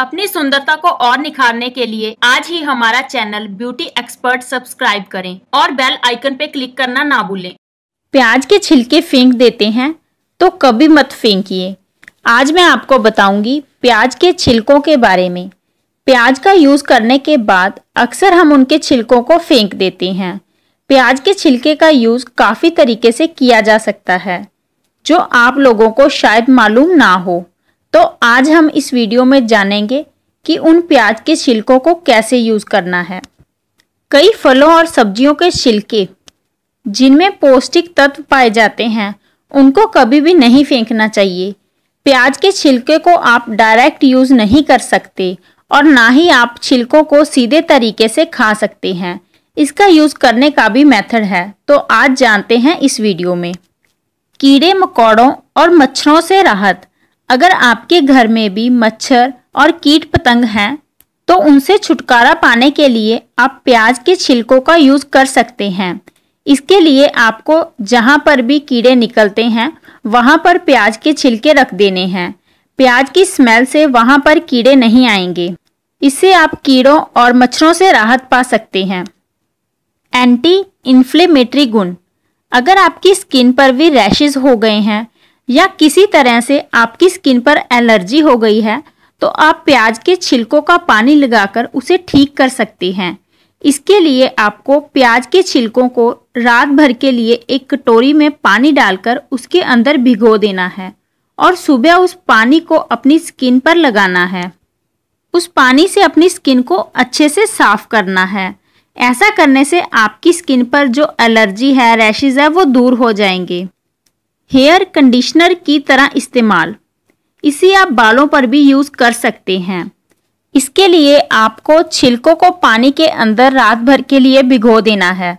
अपनी सुंदरता को और निखारने के लिए आज ही हमारा चैनल ब्यूटी एक्सपर्ट सब्सक्राइब करें और बेल आइकन पे क्लिक करना ना भूलें प्याज के छिलके फेंक देते हैं तो कभी मत फेंकिए आज मैं आपको बताऊंगी प्याज के छिलकों के बारे में प्याज का यूज़ करने के बाद अक्सर हम उनके छिलकों को फेंक देते हैं प्याज के छिलके का यूज़ काफ़ी तरीके से किया जा सकता है जो आप लोगों को शायद मालूम ना हो तो आज हम इस वीडियो में जानेंगे कि उन प्याज के छिलकों को कैसे यूज़ करना है कई फलों और सब्जियों के छिलके जिनमें पौष्टिक तत्व पाए जाते हैं उनको कभी भी नहीं फेंकना चाहिए प्याज के छिलके को आप डायरेक्ट यूज़ नहीं कर सकते और ना ही आप छिलकों को सीधे तरीके से खा सकते हैं इसका यूज़ करने का भी मेथड है तो आज जानते हैं इस वीडियो में कीड़े मकौड़ों और मच्छरों से राहत अगर आपके घर में भी मच्छर और कीट पतंग हैं तो उनसे छुटकारा पाने के लिए आप प्याज के छिलकों का यूज़ कर सकते हैं इसके लिए आपको जहाँ पर भी कीड़े निकलते हैं वहाँ पर प्याज के छिलके रख देने हैं प्याज की स्मेल से वहाँ पर कीड़े नहीं आएंगे इससे आप कीड़ों और मच्छरों से राहत पा सकते हैं एंटी इन्फ्लेमेटरी गुण अगर आपकी स्किन पर भी रैशेज हो गए हैं या किसी तरह से आपकी स्किन पर एलर्जी हो गई है तो आप प्याज के छिलकों का पानी लगाकर उसे ठीक कर सकते हैं इसके लिए आपको प्याज के छिलकों को रात भर के लिए एक कटोरी में पानी डालकर उसके अंदर भिगो देना है और सुबह उस पानी को अपनी स्किन पर लगाना है उस पानी से अपनी स्किन को अच्छे से साफ करना है ऐसा करने से आपकी स्किन पर जो एलर्जी है रैशेज है वो दूर हो जाएंगे हेयर कंडीशनर की तरह इस्तेमाल इसे आप बालों पर भी यूज़ कर सकते हैं इसके लिए आपको छिलकों को पानी के अंदर रात भर के लिए भिगो देना है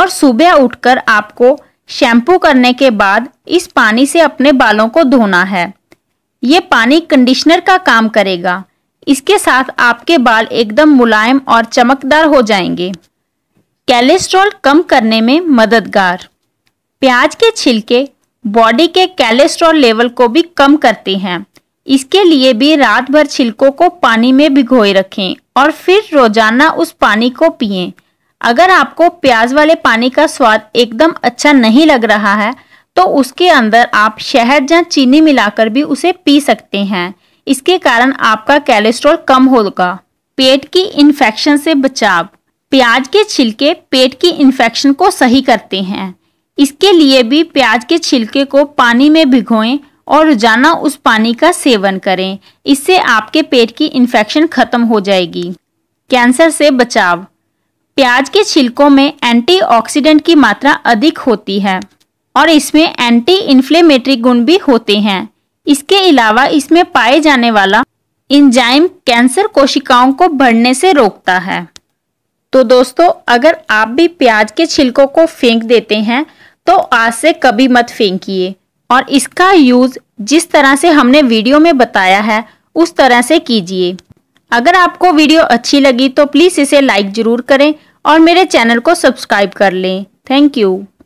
और सुबह उठकर आपको शैम्पू करने के बाद इस पानी से अपने बालों को धोना है ये पानी कंडीशनर का काम करेगा इसके साथ आपके बाल एकदम मुलायम और चमकदार हो जाएंगे कैलेस्ट्रॉल कम करने में मददगार प्याज के छिलके बॉडी के कैलेस्ट्रॉल लेवल को भी कम करते हैं इसके लिए भी रात भर छिलकों को पानी में भिगोए रखें और फिर रोजाना उस पानी को पिए अगर आपको प्याज वाले पानी का स्वाद एकदम अच्छा नहीं लग रहा है तो उसके अंदर आप शहद या चीनी मिलाकर भी उसे पी सकते हैं इसके कारण आपका कैलेस्ट्रॉल कम होगा पेट की इन्फेक्शन से बचाव प्याज के छिलके पेट की इन्फेक्शन को सही करते हैं इसके लिए भी प्याज के छिलके को पानी में भिगोएं और रोजाना उस पानी का सेवन करें इससे आपके पेट की इन्फेक्शन खत्म हो जाएगी कैंसर से बचाव प्याज के छिलकों में एंटीऑक्सीडेंट की मात्रा अधिक होती है और इसमें एंटी इन्फ्लेमेटरी गुण भी होते हैं इसके अलावा इसमें पाए जाने वाला इंजाइम कैंसर कोशिकाओं को बढ़ने से रोकता है तो दोस्तों अगर आप भी प्याज के छिलकों को फेंक देते हैं तो आज से कभी मत फेंकिए और इसका यूज़ जिस तरह से हमने वीडियो में बताया है उस तरह से कीजिए अगर आपको वीडियो अच्छी लगी तो प्लीज़ इसे लाइक ज़रूर करें और मेरे चैनल को सब्सक्राइब कर लें थैंक यू